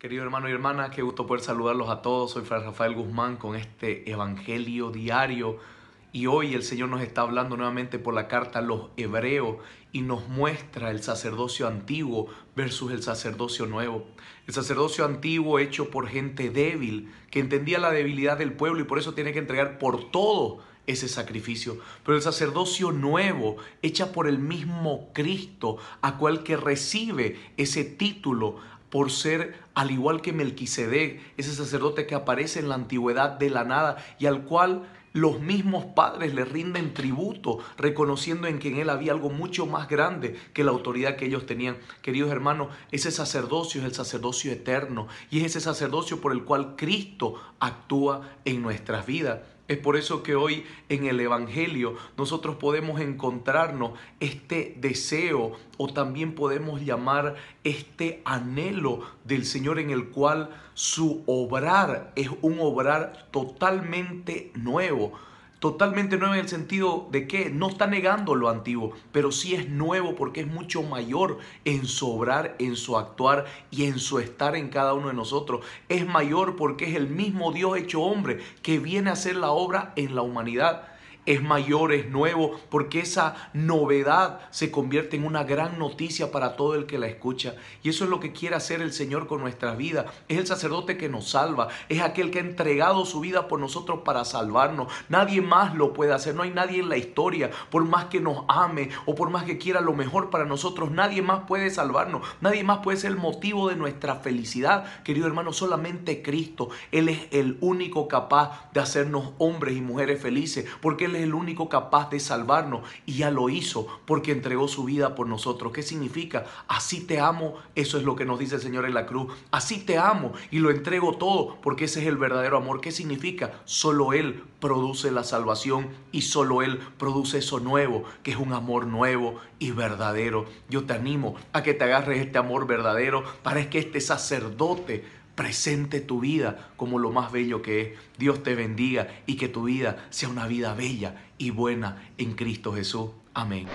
Querido hermano y hermana, qué gusto poder saludarlos a todos. Soy Fray Rafael Guzmán con este Evangelio Diario. Y hoy el Señor nos está hablando nuevamente por la carta a los hebreos y nos muestra el sacerdocio antiguo versus el sacerdocio nuevo. El sacerdocio antiguo hecho por gente débil, que entendía la debilidad del pueblo y por eso tiene que entregar por todo ese sacrificio. Pero el sacerdocio nuevo, hecha por el mismo Cristo, a cual que recibe ese título por ser al igual que Melquisedec, ese sacerdote que aparece en la antigüedad de la nada y al cual los mismos padres le rinden tributo, reconociendo en que en él había algo mucho más grande que la autoridad que ellos tenían. Queridos hermanos, ese sacerdocio es el sacerdocio eterno y es ese sacerdocio por el cual Cristo actúa en nuestras vidas. Es por eso que hoy en el Evangelio nosotros podemos encontrarnos este deseo o también podemos llamar este anhelo del Señor en el cual su obrar es un obrar totalmente nuevo. Totalmente nuevo en el sentido de que no está negando lo antiguo, pero sí es nuevo porque es mucho mayor en su obrar, en su actuar y en su estar en cada uno de nosotros. Es mayor porque es el mismo Dios hecho hombre que viene a hacer la obra en la humanidad es mayor, es nuevo, porque esa novedad se convierte en una gran noticia para todo el que la escucha. Y eso es lo que quiere hacer el Señor con nuestra vida. Es el sacerdote que nos salva, es aquel que ha entregado su vida por nosotros para salvarnos. Nadie más lo puede hacer, no hay nadie en la historia, por más que nos ame o por más que quiera lo mejor para nosotros, nadie más puede salvarnos, nadie más puede ser el motivo de nuestra felicidad, querido hermano, solamente Cristo. Él es el único capaz de hacernos hombres y mujeres felices, porque él es el único capaz de salvarnos y ya lo hizo porque entregó su vida por nosotros. ¿Qué significa? Así te amo, eso es lo que nos dice el Señor en la cruz. Así te amo y lo entrego todo porque ese es el verdadero amor. ¿Qué significa? Solo Él produce la salvación y solo Él produce eso nuevo, que es un amor nuevo y verdadero. Yo te animo a que te agarres este amor verdadero para que este sacerdote presente tu vida como lo más bello que es. Dios te bendiga y que tu vida sea una vida bella y buena en Cristo Jesús. Amén.